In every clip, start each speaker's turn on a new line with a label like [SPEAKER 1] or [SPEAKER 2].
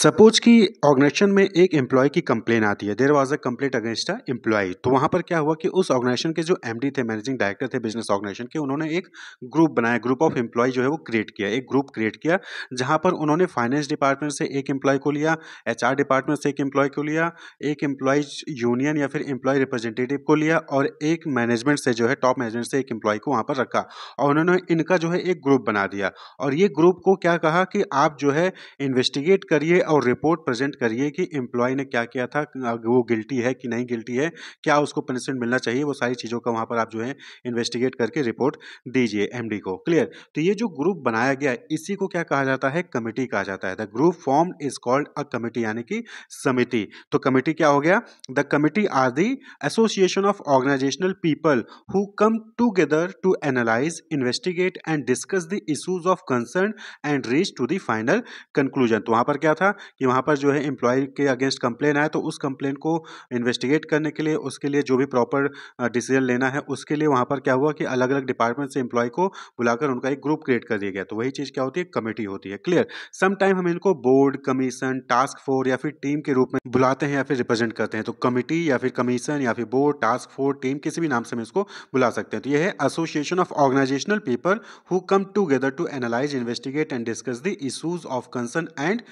[SPEAKER 1] Suppose की organisation में एक एम्प्लॉय की कंप्लेन आती है there was a complaint against a employee तो वहाँ पर क्या हुआ कि उस ऑर्गेनाइजेशन के जो एम थे मैनेजिंग डायरेक्टर थे बिजनेस ऑर्गेनाइजेशन के उन्होंने एक ग्रुप बनाया ग्रुप ऑफ एम्प्लॉय जो है वो क्रिएट किया एक ग्रुप क्रिएट किया जहाँ पर उन्होंने फाइनेंस डिपार्टमेंट से एक एम्प्लॉय को लिया एच डिपार्टमेंट से एक एम्प्लॉय को लिया एक एम्प्लॉय यूनियन या फिर एम्प्लॉय रिप्रेजेंटेटिव को लिया और एक मैनेजमेंट से जो है टॉप मैनेजमेंट से एक एम्प्लॉय को वहाँ पर रखा और उन्होंने इनका जो है एक ग्रुप बना दिया और ये ग्रुप को क्या कहा कि आप जो है इन्वेस्टिगेट करिए और रिपोर्ट प्रेजेंट करिए कि एम्प्लॉय ने क्या किया था वो गिल्टी है कि नहीं गिल्टी है क्या उसको पनिशमेंट मिलना चाहिए वो सारी चीज़ों का वहाँ पर आप जो है इन्वेस्टिगेट करके रिपोर्ट दीजिए एम को क्लियर तो ये जो ग्रुप बनाया गया इसी को क्या कहा जाता है कमेटी कहा जाता है the group form is called a committee यानी कि समिति तो कमेटी क्या हो गया the committee are the association of organisational people who come together to analyse investigate and discuss the issues of concern and reach to the final conclusion तो वहां पर क्या था था कि वहाँ पर जो है एम्प्लॉय के अगेंस्ट कंप्लेन आए तो उस कंप्लेन को इन्वेस्टिगेट करने के लिए उसके लिए जो भी प्रॉपर डिसीजन लेना है उसके लिए वहाँ पर क्या हुआ कि अलग अलग डिपार्टमेंट से एम्प्लॉय को बुलाकर उनका एक ग्रुप क्रिएट कर दिया गया तो वही चीज़ क्या होती है कमेटी होती है क्लियर समटाइम हम इनको बोर्ड कमीशन टास्क फोर्स या फिर टीम के रूप में बुलाते हैं या फिर रिप्रेजेंट करते हैं तो कमेटी या फिर कमीशन या फिर बोर्ड टास्क फोर्स टीम किसी भी नाम से हम इसको बुला सकते हैं तो ये है association of organisational people who come together to analyse investigate and discuss the issues of concern and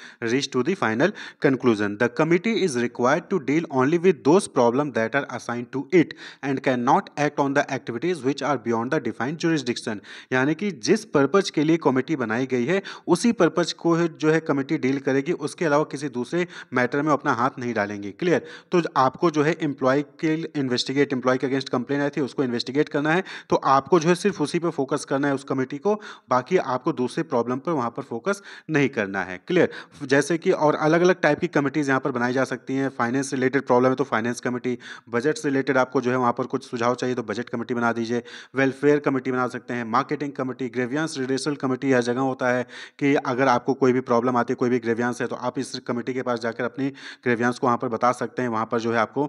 [SPEAKER 1] reach to the final conclusion. The committee is required to deal only with those problems that are assigned to it and cannot act on the activities which are beyond the defined jurisdiction. यानी कि जिस purpose के लिए committee बनाई गई है उसी purpose को जो है कमेटी डील करेगी उसके अलावा किसी दूसरे मैटर में अपना हाथ नहीं डालेंगे क्लियर तो आपको जो है इंप्लॉय के इन्वेस्टिगेट इंप्लॉय के अगेंस्ट कंप्लेन आई थी उसको इन्वेस्टिगेट करना है तो आपको जो है सिर्फ उसी पर फोकस करना है उस कमेटी को बाकी आपको दूसरे प्रॉब्लम पर वहां पर फोकस नहीं करना है क्लियर जैसे जैसे कि और अलग अलग टाइप की कमेटीज़ यहाँ पर बनाई जा सकती हैं फाइनेंस रिलेटेड प्रॉब्लम है तो फाइनेंस कमेटी बजट से रिलेटेड आपको जो है वहाँ पर कुछ सुझाव चाहिए तो बजट कमेटी बना दीजिए वेलफेयर कमेटी बना सकते हैं marketing committee grievance relational committee हर जगह होता है कि अगर आपको कोई भी प्रॉब्लम आती है कोई भी ग्रेवियांस है तो आप इस कमेटी के पास जाकर अपनी ग्रेवियांस को वहाँ पर बता सकते हैं वहाँ पर जो है आपको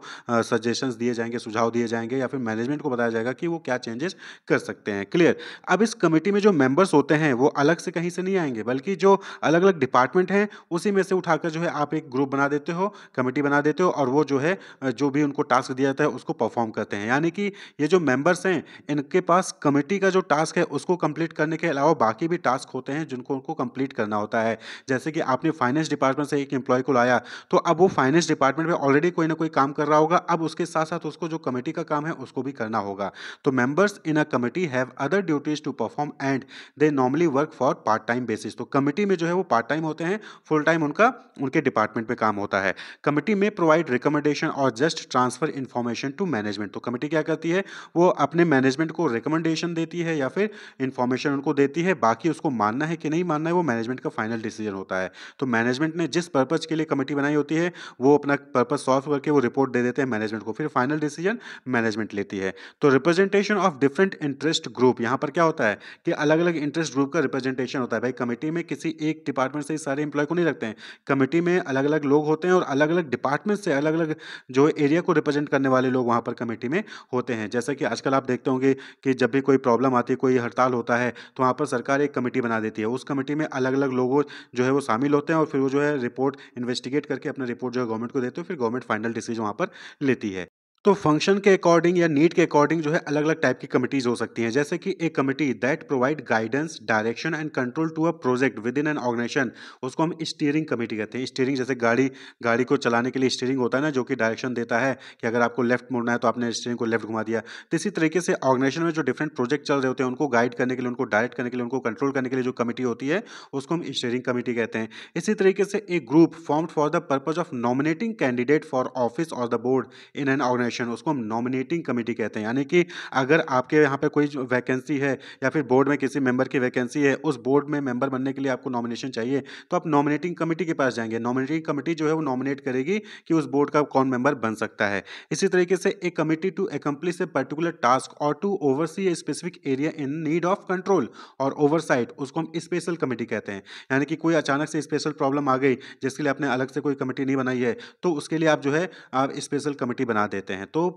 [SPEAKER 1] सजेशंस दिए जाएंगे सुझाव दिए जाएंगे या फिर मैनेजमेंट को बताया जाएगा कि वो क्या चेंजेस कर सकते हैं क्लियर अब इस कमेटी में जो मेंबर्स होते हैं वो अलग से कहीं से नहीं आएंगे बल्कि जो अलग अलग डिपार्टमेंट हैं उसी इसी में से उठाकर जो है आप एक ग्रुप बना देते हो कमेटी बना देते हो और वो जो है जो भी उनको टास्क दिया जाता है उसको परफॉर्म करते हैं यानी कि ये जो मेंबर्स हैं इनके पास कमेटी का जो टास्क है उसको कंप्लीट करने के अलावा बाकी भी टास्क होते हैं जिनको उनको कंप्लीट करना होता है जैसे कि आपने फाइनेंस डिपार्टमेंट से एक एम्प्लॉय को लाया तो अब वो फाइनेंस डिपार्टमेंट में ऑलरेडी कोई ना कोई काम कर रहा होगा अब उसके साथ साथ उसको जो कमेटी का काम है उसको भी करना होगा तो members in a committee have other duties to perform and they normally work for part time basis तो कमेटी में जो है वो पार्ट टाइम होते हैं फुल टाइम टाइम उनका उनके डिपार्टमेंट में काम होता है कमेटी में प्रोवाइड रिकमेंडेशन और just transfer information to management तो कमेटी क्या करती है वो अपने मैनेजमेंट को रिकमेंडेशन देती है या फिर इन्फॉर्मेशन उनको देती है बाकी उसको मानना है कि नहीं मानना है वो मैनेजमेंट का फाइनल डिसीजन होता है तो मैनेजमेंट ने जिस पर्पज़ के लिए कमेटी बनाई होती है वो अपना पर्पज़ सॉल्व करके वो रिपोर्ट दे देते हैं मैनेजमेंट को फिर फाइनल डिसीजन मैनेजमेंट लेती है तो representation of different interest group यहाँ पर क्या होता है कि अलग अलग इंटरेस्ट ग्रुप का रिप्रेजेंटेशन होता है भाई कमेटी में किसी एक डिपार्टमेंट से सारे इंप्लॉय को नहीं रखते हैं हैं कमेटी में अलग अलग लोग होते हैं और अलग अलग डिपार्टमेंट से अलग अलग जो एरिया को रिप्रेजेंट करने वाले लोग वहाँ पर कमेटी में होते हैं जैसा कि आजकल आप देखते होंगे कि जब भी कोई प्रॉब्लम आती है कोई हड़ताल होता है तो वहाँ पर सरकार एक कमेटी बना देती है उस कमेटी में अलग अलग लोगों जो है वो शामिल होते हैं और फिर वो जो है रिपोर्ट इन्वेस्टिगेट करके अपना रिपोर्ट जो है गवर्नमेंट को देते हैं फिर गवर्नमेंट फाइनल डिसीजन वहाँ पर लेती है तो फंक्शन के अकॉर्डिंग या नीड के अकॉर्डिंग जो है अलग अलग टाइप की कमिटीज हो सकती हैं जैसे कि एक committee that provide guidance direction and control to a project within an organisation उसको हम स्टीयरिंग कमेटी कहते हैं स्टीयरिंग जैसे गाड़ी गाड़ी को चलाने के लिए स्टीयरिंग होता है ना जो कि डायरेक्शन देता है कि अगर आपको लेफ्ट मुड़ना है तो आपने स्टीयरिंग को लेफ्ट घुमा दिया तो इसी तरीके से ऑर्गेनाइजेशन में जो डिफरेंट प्रोजेक्ट चल रहे होते हैं उनको गाइड करने के लिए उनको डायरेक्ट करने के लिए उनको कंट्रोल करने के लिए जो कमेटी होती है उसको हम स्टीयरिंग कमेटी कहते हैं इसी तरीके से एक group form for the purpose of nominating candidate for office और the board in an organisation nomination उसको हम नॉमिनेटिंग कमेटी कहते हैं यानी कि अगर आपके यहाँ पे कोई वैकेंसी है या फिर बोर्ड में किसी मेंबर की वैकेंसी है उस बोर्ड में मेंबर बनने के लिए आपको नॉमिनेशन चाहिए तो आप नॉमिनेटिंग कमेटी के पास जाएंगे नॉमिनेटिंग कमेटी जो है वो नॉमिनेट करेगी कि उस बोर्ड का कौन मेंबर बन सकता है इसी तरीके से a committee to accomplish a particular task और to oversee a specific area in need of control और ओवरसाइट उसको हम स्पेशल कमेटी कहते हैं यानी कि कोई अचानक से स्पेशल प्रॉब्लम आ गई जिसके लिए आपने अलग से कोई कमेटी नहीं बनाई है तो उसके लिए आप जो है आप स्पेशल कमेटी बना देते हैं हैं तो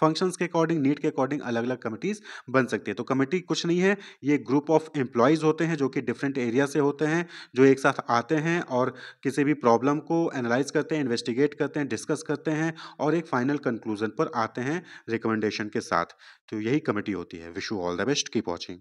[SPEAKER 1] फंक्शंस के अकॉर्डिंग नीट के अकॉर्डिंग अलग अलग कमिटीज़ बन सकती है तो कमेटी कुछ नहीं है ये ग्रुप ऑफ एम्प्लॉयज़ होते हैं जो कि डिफरेंट एरिया से होते हैं जो एक साथ आते हैं और किसी भी प्रॉब्लम को एनालाइज करते हैं इन्वेस्टिगेट करते हैं डिस्कस करते हैं और एक फाइनल कंक्लूजन पर आते हैं रिकमेंडेशन के साथ तो यही कमेटी होती है wish you all the best keep watching